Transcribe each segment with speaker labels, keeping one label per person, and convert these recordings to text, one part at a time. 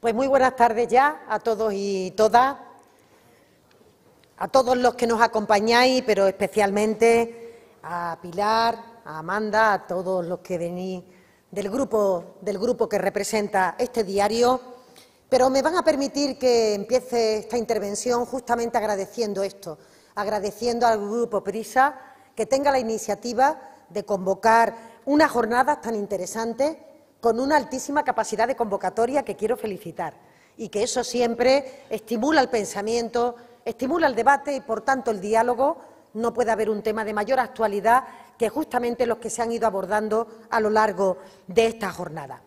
Speaker 1: Pues muy buenas tardes ya a todos y todas, a todos los que nos acompañáis, pero especialmente a Pilar, a Amanda, a todos los que venís del grupo, del grupo que representa este diario. Pero me van a permitir que empiece esta intervención justamente agradeciendo esto, agradeciendo al Grupo Prisa que tenga la iniciativa de convocar unas jornadas tan interesantes con una altísima capacidad de convocatoria que quiero felicitar y que eso siempre estimula el pensamiento, estimula el debate y, por tanto, el diálogo. No puede haber un tema de mayor actualidad que justamente los que se han ido abordando a lo largo de esta jornada.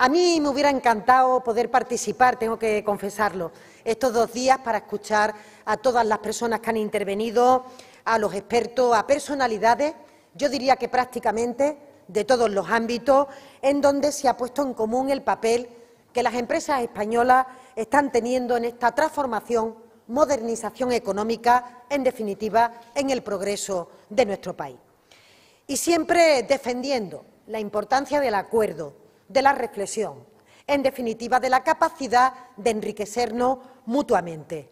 Speaker 1: A mí me hubiera encantado poder participar, tengo que confesarlo, estos dos días para escuchar a todas las personas que han intervenido, a los expertos, a personalidades, yo diría que prácticamente de todos los ámbitos, en donde se ha puesto en común el papel que las empresas españolas están teniendo en esta transformación, modernización económica, en definitiva, en el progreso de nuestro país. Y siempre defendiendo la importancia del acuerdo, de la reflexión, en definitiva, de la capacidad de enriquecernos mutuamente,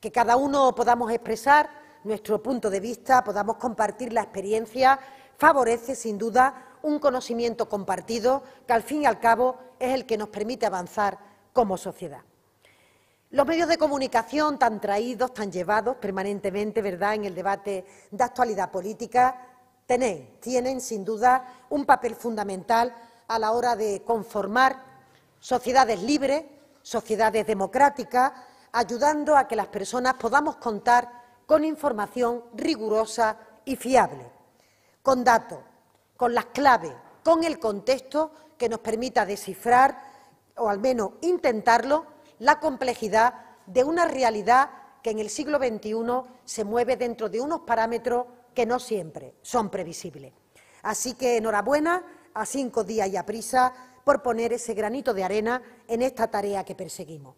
Speaker 1: que cada uno podamos expresar nuestro punto de vista, podamos compartir la experiencia favorece, sin duda, un conocimiento compartido que, al fin y al cabo, es el que nos permite avanzar como sociedad. Los medios de comunicación tan traídos, tan llevados permanentemente, ¿verdad?, en el debate de actualidad política, tienen, sin duda, un papel fundamental a la hora de conformar sociedades libres, sociedades democráticas, ayudando a que las personas podamos contar con información rigurosa y fiable con datos, con las claves, con el contexto que nos permita descifrar, o al menos intentarlo, la complejidad de una realidad que en el siglo XXI se mueve dentro de unos parámetros que no siempre son previsibles. Así que enhorabuena a cinco días y a prisa por poner ese granito de arena en esta tarea que perseguimos.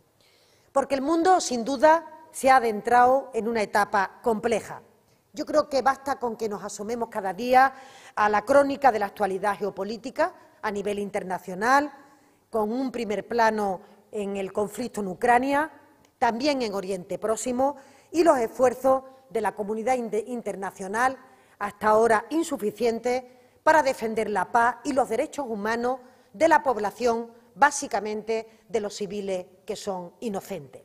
Speaker 1: Porque el mundo, sin duda, se ha adentrado en una etapa compleja, yo creo que basta con que nos asomemos cada día a la crónica de la actualidad geopolítica a nivel internacional, con un primer plano en el conflicto en Ucrania, también en Oriente Próximo, y los esfuerzos de la comunidad internacional, hasta ahora insuficientes, para defender la paz y los derechos humanos de la población, básicamente de los civiles que son inocentes.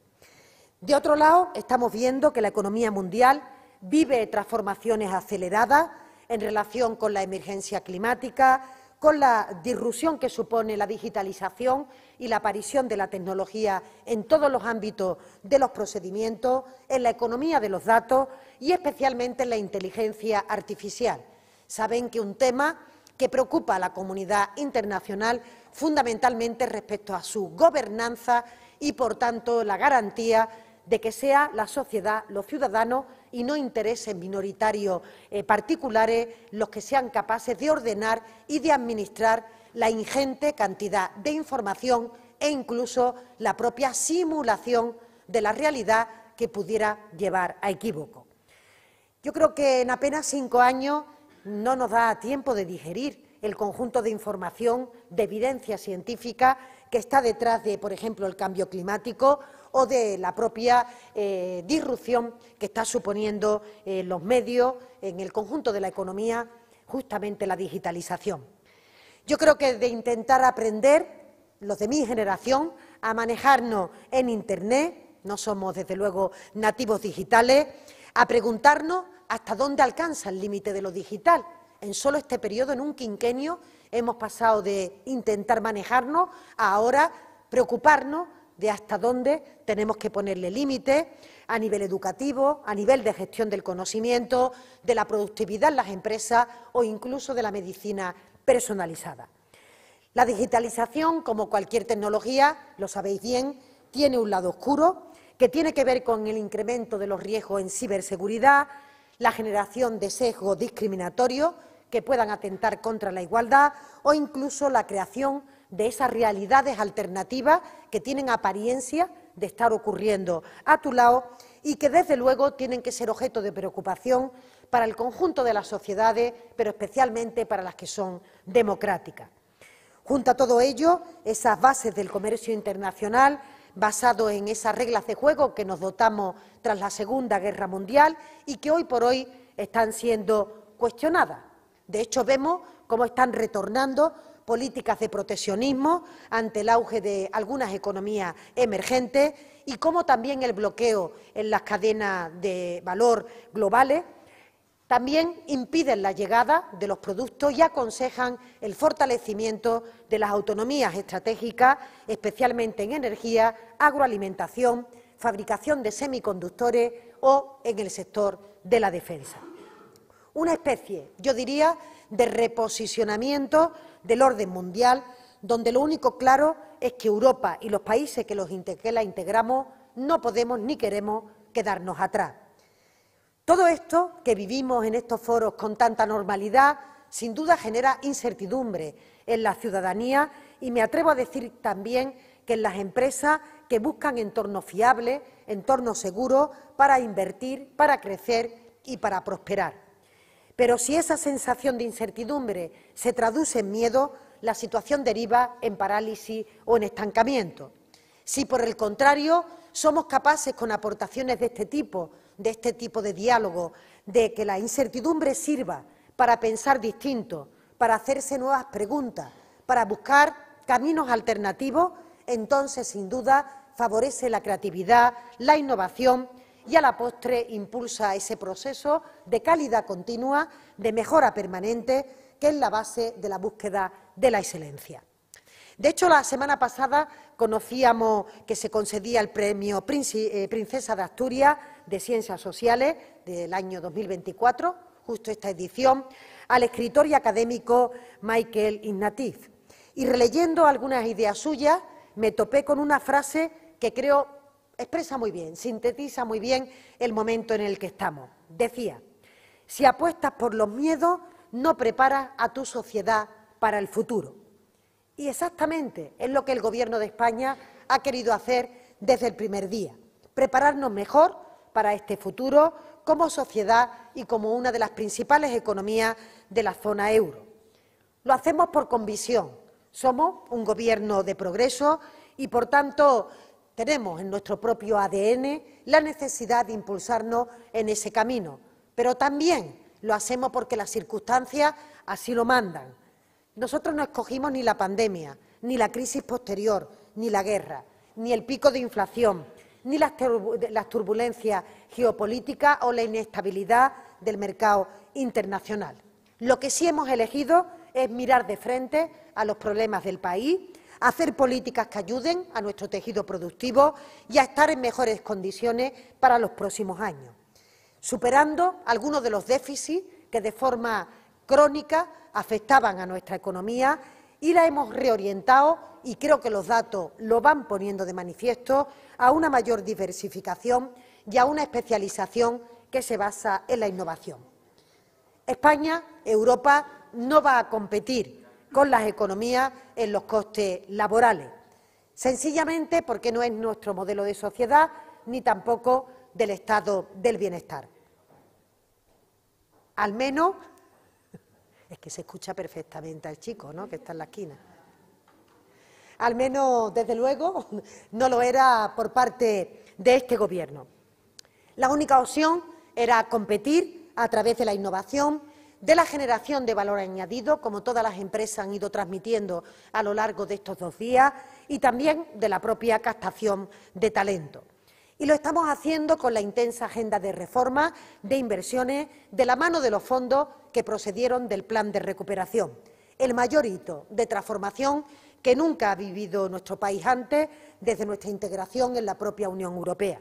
Speaker 1: De otro lado, estamos viendo que la economía mundial vive transformaciones aceleradas en relación con la emergencia climática, con la disrupción que supone la digitalización y la aparición de la tecnología en todos los ámbitos de los procedimientos, en la economía de los datos y especialmente en la inteligencia artificial. Saben que un tema que preocupa a la comunidad internacional fundamentalmente respecto a su gobernanza y, por tanto, la garantía de que sea la sociedad, los ciudadanos, y no intereses minoritarios eh, particulares los que sean capaces de ordenar y de administrar la ingente cantidad de información e incluso la propia simulación de la realidad que pudiera llevar a equívoco. Yo creo que en apenas cinco años no nos da tiempo de digerir el conjunto de información, de evidencia científica que está detrás de, por ejemplo, el cambio climático o de la propia eh, disrupción que está suponiendo eh, los medios, en el conjunto de la economía, justamente la digitalización. Yo creo que de intentar aprender, los de mi generación, a manejarnos en Internet, no somos desde luego nativos digitales, a preguntarnos hasta dónde alcanza el límite de lo digital. En solo este periodo, en un quinquenio, hemos pasado de intentar manejarnos a ahora preocuparnos de hasta dónde tenemos que ponerle límites a nivel educativo, a nivel de gestión del conocimiento, de la productividad en las empresas o incluso de la medicina personalizada. La digitalización, como cualquier tecnología, lo sabéis bien, tiene un lado oscuro que tiene que ver con el incremento de los riesgos en ciberseguridad, la generación de sesgos discriminatorios que puedan atentar contra la igualdad o incluso la creación de esas realidades alternativas que tienen apariencia de estar ocurriendo a tu lado y que desde luego tienen que ser objeto de preocupación para el conjunto de las sociedades, pero especialmente para las que son democráticas. Junto a todo ello, esas bases del comercio internacional, basado en esas reglas de juego que nos dotamos tras la Segunda Guerra Mundial y que hoy por hoy están siendo cuestionadas. De hecho, vemos cómo están retornando políticas de proteccionismo ante el auge de algunas economías emergentes y como también el bloqueo en las cadenas de valor globales también impiden la llegada de los productos y aconsejan el fortalecimiento de las autonomías estratégicas, especialmente en energía, agroalimentación, fabricación de semiconductores o en el sector de la defensa. Una especie, yo diría, de reposicionamiento del orden mundial, donde lo único claro es que Europa y los países que, los la integramos no podemos ni queremos quedarnos atrás. Todo esto que vivimos en estos foros con tanta normalidad, sin duda genera incertidumbre en la ciudadanía y me atrevo a decir también que en las empresas que buscan entornos fiables, entornos seguros para invertir, para crecer y para prosperar. Pero si esa sensación de incertidumbre se traduce en miedo, la situación deriva en parálisis o en estancamiento. Si por el contrario somos capaces con aportaciones de este tipo, de este tipo de diálogo, de que la incertidumbre sirva para pensar distinto, para hacerse nuevas preguntas, para buscar caminos alternativos, entonces sin duda favorece la creatividad, la innovación y a la postre impulsa ese proceso de calidad continua, de mejora permanente, que es la base de la búsqueda de la excelencia. De hecho, la semana pasada conocíamos que se concedía el premio eh, Princesa de Asturias de Ciencias Sociales del año 2024, justo esta edición, al escritor y académico Michael Ignatiz. Y releyendo algunas ideas suyas, me topé con una frase que creo expresa muy bien, sintetiza muy bien el momento en el que estamos. Decía, si apuestas por los miedos, no preparas a tu sociedad para el futuro. Y exactamente es lo que el Gobierno de España ha querido hacer desde el primer día, prepararnos mejor para este futuro como sociedad y como una de las principales economías de la zona euro. Lo hacemos por convicción. Somos un Gobierno de progreso y, por tanto, tenemos en nuestro propio ADN la necesidad de impulsarnos en ese camino, pero también lo hacemos porque las circunstancias así lo mandan. Nosotros no escogimos ni la pandemia, ni la crisis posterior, ni la guerra, ni el pico de inflación, ni las, turbulencias geopolíticas o la inestabilidad del mercado internacional. Lo que sí hemos elegido es mirar de frente a los problemas del país a hacer políticas que ayuden a nuestro tejido productivo y a estar en mejores condiciones para los próximos años, superando algunos de los déficits que de forma crónica afectaban a nuestra economía y la hemos reorientado, y creo que los datos lo van poniendo de manifiesto, a una mayor diversificación y a una especialización que se basa en la innovación. España, Europa, no va a competir con las economías en los costes laborales. Sencillamente porque no es nuestro modelo de sociedad ni tampoco del estado del bienestar. Al menos, es que se escucha perfectamente al chico, ¿no?, que está en la esquina. Al menos, desde luego, no lo era por parte de este Gobierno. La única opción era competir a través de la innovación, de la generación de valor añadido, como todas las empresas han ido transmitiendo a lo largo de estos dos días, y también de la propia captación de talento. Y lo estamos haciendo con la intensa agenda de reformas, de inversiones, de la mano de los fondos que procedieron del plan de recuperación. El mayor hito de transformación que nunca ha vivido nuestro país antes desde nuestra integración en la propia Unión Europea.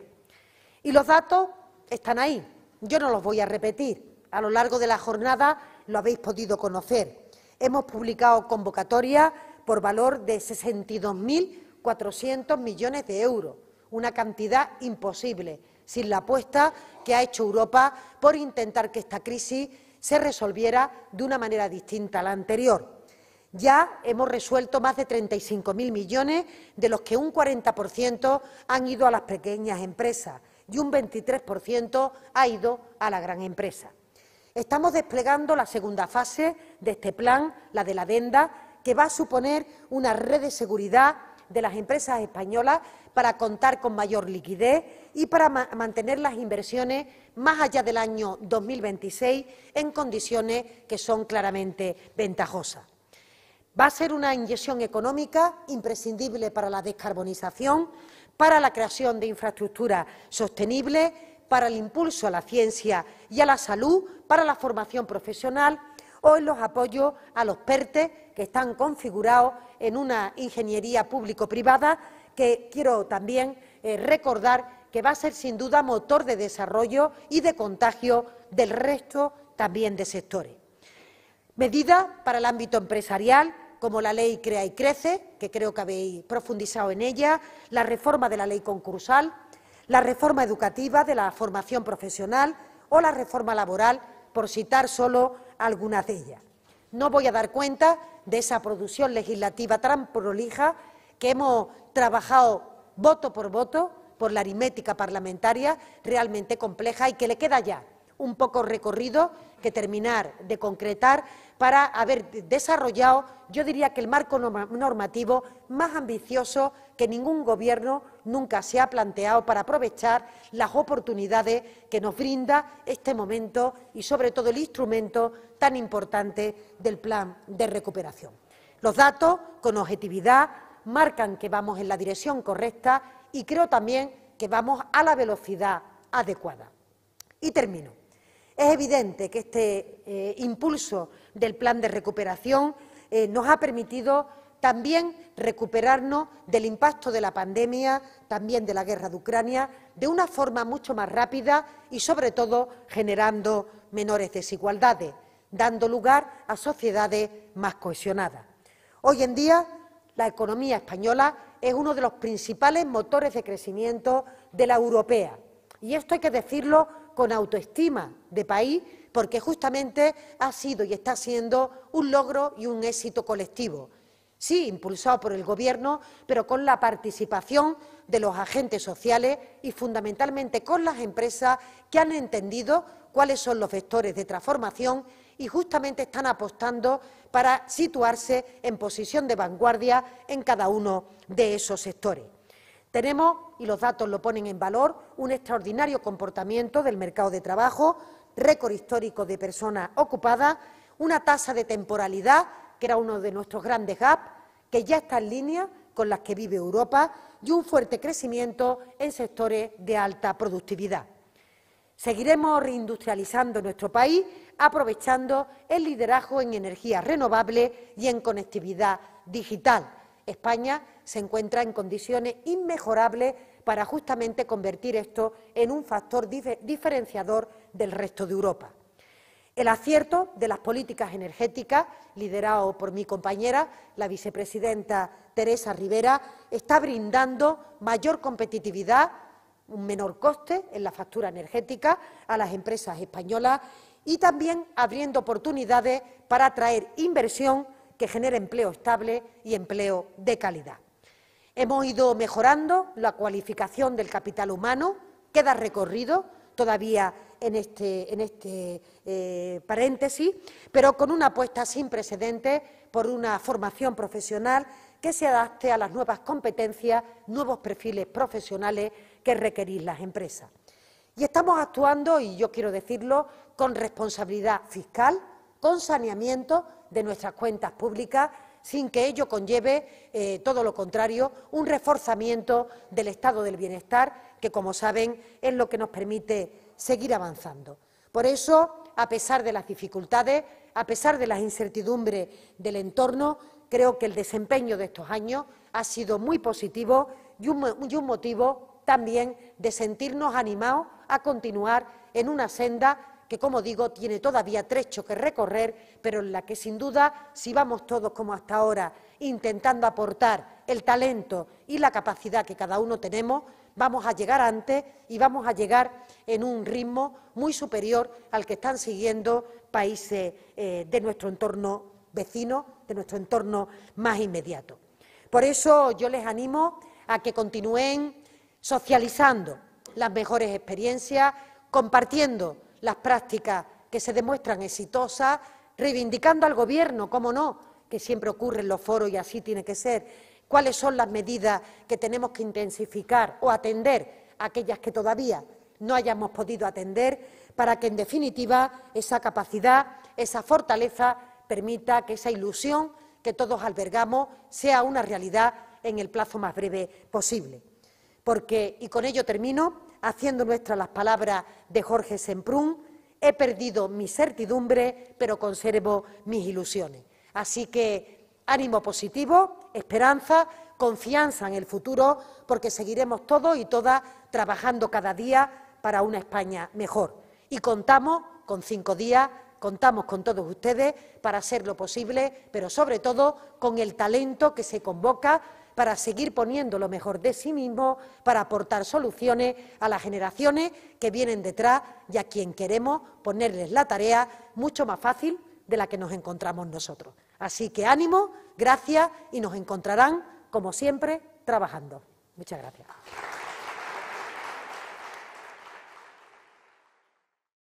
Speaker 1: Y los datos están ahí. Yo no los voy a repetir a lo largo de la jornada lo habéis podido conocer. Hemos publicado convocatorias por valor de 62.400 millones de euros, una cantidad imposible, sin la apuesta que ha hecho Europa por intentar que esta crisis se resolviera de una manera distinta a la anterior. Ya hemos resuelto más de 35.000 millones, de los que un 40% han ido a las pequeñas empresas y un 23% ha ido a la gran empresa. Estamos desplegando la segunda fase de este plan, la de la venda, que va a suponer una red de seguridad de las empresas españolas para contar con mayor liquidez y para mantener las inversiones más allá del año 2026 en condiciones que son claramente ventajosas. Va a ser una inyección económica imprescindible para la descarbonización, para la creación de infraestructuras sostenibles para el impulso a la ciencia y a la salud, para la formación profesional o en los apoyos a los PERTE que están configurados en una ingeniería público-privada que quiero también eh, recordar que va a ser sin duda motor de desarrollo y de contagio del resto también de sectores. Medidas para el ámbito empresarial, como la ley Crea y Crece, que creo que habéis profundizado en ella, la reforma de la ley concursal, la reforma educativa de la formación profesional o la reforma laboral, por citar solo algunas de ellas. No voy a dar cuenta de esa producción legislativa tan prolija que hemos trabajado voto por voto por la aritmética parlamentaria realmente compleja y que le queda ya un poco recorrido que terminar de concretar para haber desarrollado, yo diría que el marco normativo más ambicioso que ningún gobierno nunca se ha planteado para aprovechar las oportunidades que nos brinda este momento y sobre todo el instrumento tan importante del plan de recuperación. Los datos, con objetividad, marcan que vamos en la dirección correcta y creo también que vamos a la velocidad adecuada. Y termino. Es evidente que este eh, impulso del plan de recuperación eh, nos ha permitido también recuperarnos del impacto de la pandemia, también de la guerra de Ucrania, de una forma mucho más rápida y, sobre todo, generando menores desigualdades, dando lugar a sociedades más cohesionadas. Hoy en día, la economía española es uno de los principales motores de crecimiento de la europea y esto hay que decirlo con autoestima de país, porque justamente ha sido y está siendo un logro y un éxito colectivo. Sí, impulsado por el Gobierno, pero con la participación de los agentes sociales y fundamentalmente con las empresas que han entendido cuáles son los vectores de transformación y justamente están apostando para situarse en posición de vanguardia en cada uno de esos sectores. Tenemos, y los datos lo ponen en valor, un extraordinario comportamiento del mercado de trabajo, récord histórico de personas ocupadas, una tasa de temporalidad, que era uno de nuestros grandes gaps, que ya está en línea con las que vive Europa, y un fuerte crecimiento en sectores de alta productividad. Seguiremos reindustrializando nuestro país, aprovechando el liderazgo en energías renovables y en conectividad digital España se encuentra en condiciones inmejorables para justamente convertir esto en un factor diferenciador del resto de Europa. El acierto de las políticas energéticas, liderado por mi compañera, la vicepresidenta Teresa Rivera, está brindando mayor competitividad, un menor coste en la factura energética a las empresas españolas y también abriendo oportunidades para atraer inversión que genere empleo estable y empleo de calidad. Hemos ido mejorando la cualificación del capital humano, queda recorrido todavía en este, este eh, paréntesis, pero con una apuesta sin precedentes por una formación profesional que se adapte a las nuevas competencias, nuevos perfiles profesionales que requerir las empresas. Y estamos actuando, y yo quiero decirlo, con responsabilidad fiscal, con saneamiento de nuestras cuentas públicas sin que ello conlleve, eh, todo lo contrario, un reforzamiento del estado del bienestar, que, como saben, es lo que nos permite seguir avanzando. Por eso, a pesar de las dificultades, a pesar de las incertidumbres del entorno, creo que el desempeño de estos años ha sido muy positivo y un motivo también de sentirnos animados a continuar en una senda que, como digo, tiene todavía trecho que recorrer, pero en la que, sin duda, si vamos todos como hasta ahora, intentando aportar el talento y la capacidad que cada uno tenemos, vamos a llegar antes y vamos a llegar en un ritmo muy superior al que están siguiendo países eh, de nuestro entorno vecino, de nuestro entorno más inmediato. Por eso yo les animo a que continúen socializando las mejores experiencias, compartiendo las prácticas que se demuestran exitosas, reivindicando al Gobierno, cómo no, que siempre ocurre en los foros y así tiene que ser, cuáles son las medidas que tenemos que intensificar o atender, aquellas que todavía no hayamos podido atender, para que, en definitiva, esa capacidad, esa fortaleza, permita que esa ilusión que todos albergamos sea una realidad en el plazo más breve posible. Porque, y con ello termino, haciendo nuestras las palabras de Jorge Semprún, he perdido mi certidumbre, pero conservo mis ilusiones. Así que ánimo positivo, esperanza, confianza en el futuro, porque seguiremos todos y todas trabajando cada día para una España mejor. Y contamos con cinco días, contamos con todos ustedes para hacer lo posible, pero sobre todo con el talento que se convoca para seguir poniendo lo mejor de sí mismo, para aportar soluciones a las generaciones que vienen detrás y a quien queremos ponerles la tarea mucho más fácil de la que nos encontramos nosotros. Así que ánimo, gracias y nos encontrarán, como siempre, trabajando. Muchas gracias.